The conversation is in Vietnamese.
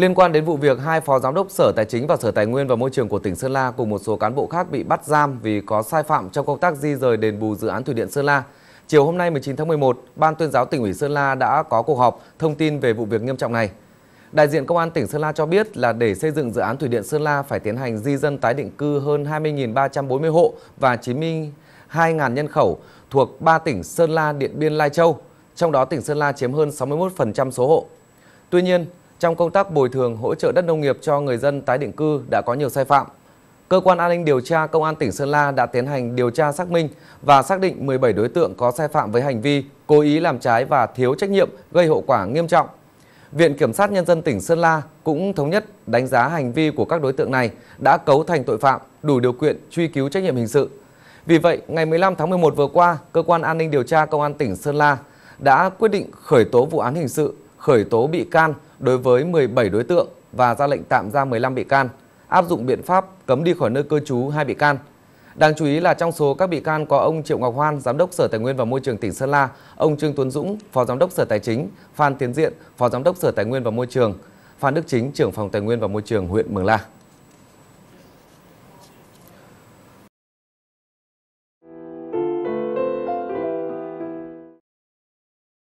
Liên quan đến vụ việc hai phó giám đốc Sở Tài chính và Sở Tài nguyên và Môi trường của tỉnh Sơn La cùng một số cán bộ khác bị bắt giam vì có sai phạm trong công tác di rời đền bù dự án thủy điện Sơn La. Chiều hôm nay 19 tháng 11, Ban tuyên giáo tỉnh ủy Sơn La đã có cuộc họp thông tin về vụ việc nghiêm trọng này. Đại diện Công an tỉnh Sơn La cho biết là để xây dựng dự án Thủy điện Sơn La phải tiến hành di dân tái định cư hơn 20.340 hộ và 92.000 nhân khẩu thuộc 3 tỉnh Sơn La, Điện Biên, Lai Châu. Trong đó tỉnh Sơn La chiếm hơn 61% số hộ. Tuy nhiên, trong công tác bồi thường hỗ trợ đất nông nghiệp cho người dân tái định cư đã có nhiều sai phạm. Cơ quan an ninh điều tra Công an tỉnh Sơn La đã tiến hành điều tra xác minh và xác định 17 đối tượng có sai phạm với hành vi cố ý làm trái và thiếu trách nhiệm gây hậu quả nghiêm trọng. Viện Kiểm sát Nhân dân tỉnh Sơn La cũng thống nhất đánh giá hành vi của các đối tượng này đã cấu thành tội phạm, đủ điều kiện truy cứu trách nhiệm hình sự. Vì vậy, ngày 15 tháng 11 vừa qua, Cơ quan An ninh điều tra Công an tỉnh Sơn La đã quyết định khởi tố vụ án hình sự khởi tố bị can đối với 17 đối tượng và ra lệnh tạm giam 15 bị can, áp dụng biện pháp cấm đi khỏi nơi cư trú 2 bị can. Đáng chú ý là trong số các bị can có ông Triệu Ngọc Hoan, Giám đốc Sở Tài nguyên và Môi trường tỉnh Sơn La, ông Trương Tuấn Dũng, Phó Giám đốc Sở Tài chính, Phan Tiến Diện, Phó Giám đốc Sở Tài nguyên và Môi trường, Phan Đức Chính, trưởng phòng Tài nguyên và Môi trường huyện Mường La.